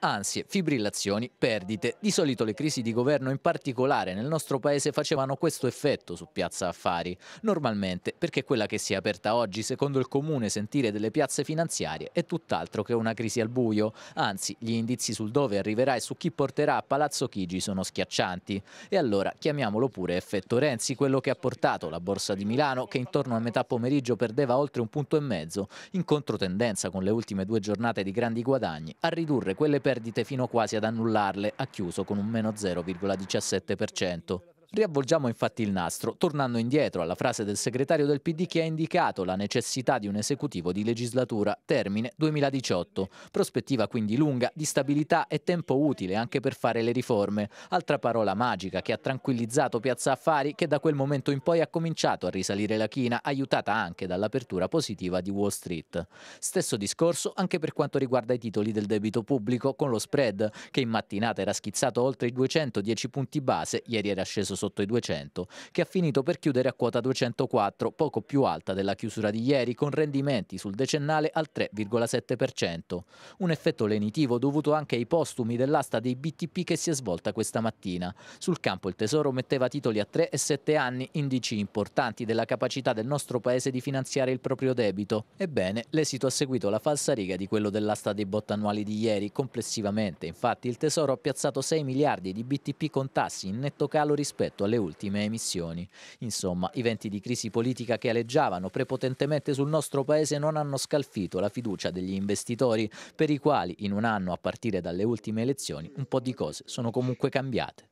ansie, fibrillazioni, perdite. Di solito le crisi di governo in particolare nel nostro paese facevano questo effetto su Piazza Affari. Normalmente, perché quella che si è aperta oggi, secondo il comune, sentire delle piazze finanziarie è tutt'altro che una crisi al buio. Anzi, gli indizi sul dove arriverà e su chi porterà a Palazzo Chigi sono schiaccianti. E allora chiamiamolo pure effetto Renzi, quello che ha portato la borsa di Milano, che intorno a metà pomeriggio perdeva oltre un punto e mezzo, in controtendenza con le ultime due giornate di grandi guadagni, a ridurre quelle per perdite fino quasi ad annullarle, ha chiuso con un meno 0,17%. Riavvolgiamo infatti il nastro, tornando indietro alla frase del segretario del PD che ha indicato la necessità di un esecutivo di legislatura termine 2018, prospettiva quindi lunga di stabilità e tempo utile anche per fare le riforme, altra parola magica che ha tranquillizzato Piazza Affari che da quel momento in poi ha cominciato a risalire la china, aiutata anche dall'apertura positiva di Wall Street. Stesso discorso anche per quanto riguarda i titoli del debito pubblico con lo spread che in mattinata era schizzato oltre i 210 punti base, ieri era sceso sotto i 200, che ha finito per chiudere a quota 204, poco più alta della chiusura di ieri, con rendimenti sul decennale al 3,7%. Un effetto lenitivo dovuto anche ai postumi dell'asta dei BTP che si è svolta questa mattina. Sul campo il Tesoro metteva titoli a 3 e 7 anni, indici importanti della capacità del nostro paese di finanziare il proprio debito. Ebbene, l'esito ha seguito la falsa riga di quello dell'asta dei bot annuali di ieri. Complessivamente, infatti, il Tesoro ha piazzato 6 miliardi di BTP con tassi in netto calo rispetto rispetto alle ultime emissioni. Insomma, i venti di crisi politica che aleggiavano prepotentemente sul nostro paese non hanno scalfito la fiducia degli investitori, per i quali in un anno, a partire dalle ultime elezioni, un po' di cose sono comunque cambiate.